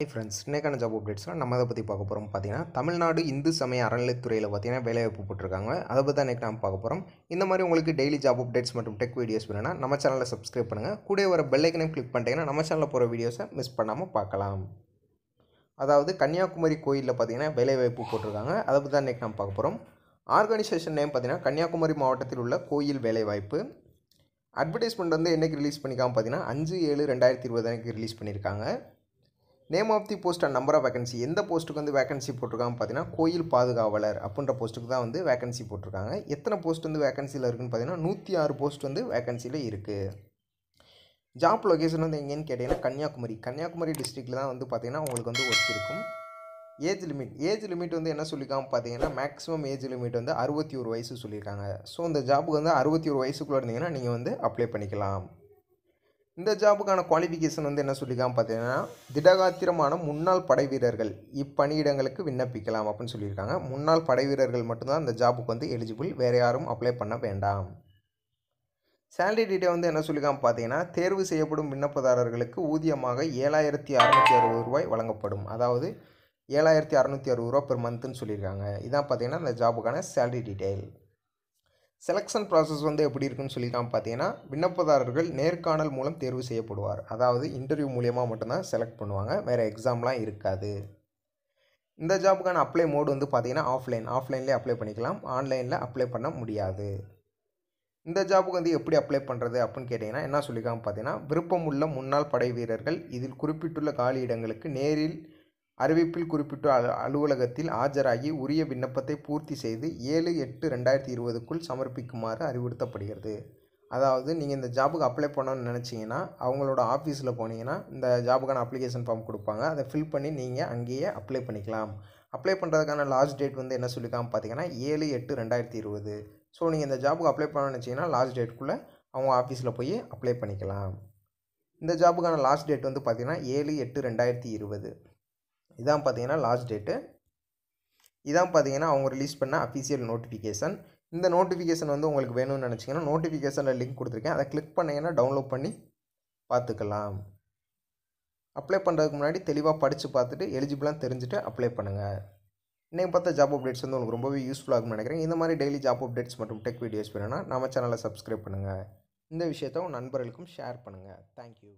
hey friends இன்னைக்கான job அப்டேட்ஸ்லாம் நம்ம அதை பற்றி பார்க்க போகிறோம் பார்த்தீங்கன்னா தமிழ்நாடு இந்து சமய அறநிலைத்துறையில் பார்த்தீங்கன்னா வேலைவாய்ப்பு போட்டிருக்காங்க அதை பற்றி தான் இன்றைக்கி நம்ம பார்க்க போகிறோம் இந்த மாதிரி உங்களுக்கு டெய்லி ஜாப் அப்டேட்ஸ் மற்றும் டெக் வீடியோஸ் வேணும்னா நம்ம சேனலில் சப்ஸ்கிரைப் பண்ணுங்கள் கூட வர பெல்லைக்கனையும் கிளிக் பண்ணிட்டீங்கன்னா நம்ம சேனலில் போகிற வீடியோஸை மிஸ் பண்ணாமல் பார்க்கலாம் அதாவது கன்னியாகுமரி கோயிலில் பார்த்தீங்கன்னா வேலைவாய்ப்பு போட்டிருக்காங்க அதை பற்றி தான் இன்றைக்கி நம்ம பார்க்க போகிறோம் ஆர்கனைசேஷன் நேம் பார்த்தீங்கன்னா கன்னியாகுமரி மாவட்டத்தில் உள்ள கோயில் வேலைவாய்ப்பு அட்வர்டைஸ்மெண்ட் வந்து என்றைக்கு ரிலீஸ் பண்ணிக்காமல் பார்த்தீங்கன்னா அஞ்சு ஏழு ரெண்டாயிரத்தி இருபது அன்றைக்கி ரிலீஸ் பண்ணியிருக்காங்க name of the post and number of vacancy எந்த போஸ்ட்டுக்கு வந்து வேகன்சி போட்டிருக்காங்க பார்த்தீங்கன்னா கோயில் பாதுகாவலர் அப்படின்ற போஸ்ட்டுக்கு தான் வந்து வேகன்சி போட்டிருக்காங்க எத்தனை போஸ்ட் வந்து வேகன்சியில் இருக்குதுன்னு பார்த்தீங்கன்னா நூற்றி ஆறு போஸ்ட் வந்து வேகன்சியில் இருக்குது ஜாப் லொக்கேஷன் வந்து எங்கேன்னு கேட்டிங்கன்னா கன்னியாகுமரி கன்னியாகுமரி டிஸ்ட்ரிக்டில் தான் வந்து பார்த்திங்கன்னா உங்களுக்கு வந்து ஒர்க் இருக்கும் ஏஜ் லிமிட் ஏஜ் லிமிட் வந்து என்ன சொல்லியிருக்காங்க பார்த்தீங்கன்னா மேக்ஸிமம் ஏஜ் லிமிட் வந்து அறுபத்தி ஒரு வயசு சொல்லியிருக்காங்க ஸோ இந்த ஜாப்புக்கு வந்து அறுபத்தி ஒரு வயசுக்குள்ளே இருந்தீங்கன்னா நீங்கள் வந்து அப்ளை பண்ணிக்கலாம் இந்த ஜாபுக்கான குவாலிஃபிகேஷன் வந்து என்ன சொல்லியிருக்காங்க பார்த்தீங்கன்னா திடகாத்திரமான முன்னாள் படை வீரர்கள் இப்பணியிடங்களுக்கு விண்ணப்பிக்கலாம் அப்படின்னு சொல்லியிருக்காங்க முன்னாள் படை வீரர்கள் மட்டும்தான் இந்த ஜாபுக்கு வந்து எலிஜிபிள் வேறு யாரும் அப்ளை பண்ண வேண்டாம் சேலரி டீட்டெயில் வந்து என்ன சொல்லியிருக்காங்க பார்த்தீங்கன்னா தேர்வு செய்யப்படும் விண்ணப்பதாரர்களுக்கு ஊதியமாக ஏழாயிரத்தி அறுநூத்தி அறுபது ரூபாய் வழங்கப்படும் அதாவது ஏழாயிரத்தி அறநூற்றி அறுபது ரூபா பெர் மந்த்துன்னு சொல்லியிருக்காங்க இதான் பார்த்தீங்கன்னா அந்த ஜாபுக்கான சேலரி டீட்டெயில் செலெக்ஷன் ப்ராசஸ் வந்து எப்படி இருக்குன்னு சொல்லிட்டான் பார்த்தீங்கன்னா விண்ணப்பதாரர்கள் நேர்காணல் மூலம் தேர்வு செய்யப்படுவார் அதாவது இன்டர்வியூ மூலயமா மட்டும்தான் செலக்ட் பண்ணுவாங்க வேறு எக்ஸாம்லாம் இருக்காது இந்த ஜாபுக்கான அப்ளை மோடு வந்து பார்த்தீங்கன்னா ஆஃப்லைன் ஆஃப்லைன்லேயே அப்ளை பண்ணிக்கலாம் ஆன்லைனில் அப்ளை பண்ண முடியாது இந்த ஜாபுக்கு வந்து எப்படி அப்ளை பண்ணுறது அப்படின்னு கேட்டிங்கன்னா என்ன சொல்லிக்காமல் பார்த்தீங்கன்னா விருப்பமுள்ள முன்னாள் படை வீரர்கள் இதில் குறிப்பிட்டுள்ள காலி இடங்களுக்கு நேரில் அறிவிப்பில் குறிப்பிட்ட அலுவலகத்தில் ஆஜராகி உரிய விண்ணப்பத்தை பூர்த்தி செய்து ஏழு எட்டு ரெண்டாயிரத்தி இருபதுக்குள் சமர்ப்பிக்குமாறு அறிவுறுத்தப்படுகிறது அதாவது நீங்கள் இந்த ஜாபுக்கு அப்ளை பண்ணணும்னு நினச்சிங்கன்னா அவங்களோட ஆஃபீஸில் போனீங்கன்னா இந்த ஜாபுக்கான அப்ளிகேஷன் ஃபார்ம் கொடுப்பாங்க அதை ஃபில் பண்ணி நீங்கள் அங்கேயே அப்ளை பண்ணிக்கலாம் அப்ளை பண்ணுறதுக்கான லாஸ்ட் டேட் வந்து என்ன சொல்லிக்காமல் பார்த்தீங்கன்னா ஏழு எட்டு ரெண்டாயிரத்தி இருபது ஸோ நீங்கள் இந்த ஜாபுக்கு அப்ளை பண்ணணும்னு நினச்சிங்கன்னா லாஸ்ட் டேட்குள்ளே அவங்க ஆஃபீஸில் போய் அப்ளை பண்ணிக்கலாம் இந்த ஜாபுக்கான லாஸ்ட் டேட் வந்து பார்த்திங்கன்னா ஏழு எட்டு ரெண்டாயிரத்தி இருபது இதான் பார்த்தீங்கன்னா லாஸ்ட் டேட்டு இதான் பார்த்தீங்கன்னா அவங்க ரிலீஸ் பண்ண அஃபிஷியல் நோட்டிஃபிகேஷன் இந்த நோட்டிஃபிகேஷன் வந்து உங்களுக்கு வேணும்னு நினச்சிங்கன்னா நோட்டிஃபிகேஷனில் லிங்க் கொடுத்துருக்கேன் அதை கிளிக் பண்ணிங்கன்னா டவுன்லோட் பண்ணி பார்த்துக்கலாம் அப்ளை பண்ணுறதுக்கு முன்னாடி தெளிவாக படித்து பார்த்துட்டு எலிஜிபிளாக தெரிஞ்சுட்டு அப்ளை பண்ணுங்கள் இன்றைக்கு பார்த்தா ஜாப் அப்டேட்ஸ் வந்து உங்களுக்கு ரொம்பவே யூஸ்ஃபுல்லாக நினைக்கிறேன் இந்த மாதிரி டெய்லி ஜாப் அப்டேட்ஸ் மற்றும் டெக் வீடியோஸ் வேணும்னா நம்ம சேனலை சப்ஸ்கிரைப் பண்ணுங்கள் இந்த விஷயத்த உங்கள் நண்பர்களுக்கும் ஷேர் பண்ணுங்கள் தேங்க்யூ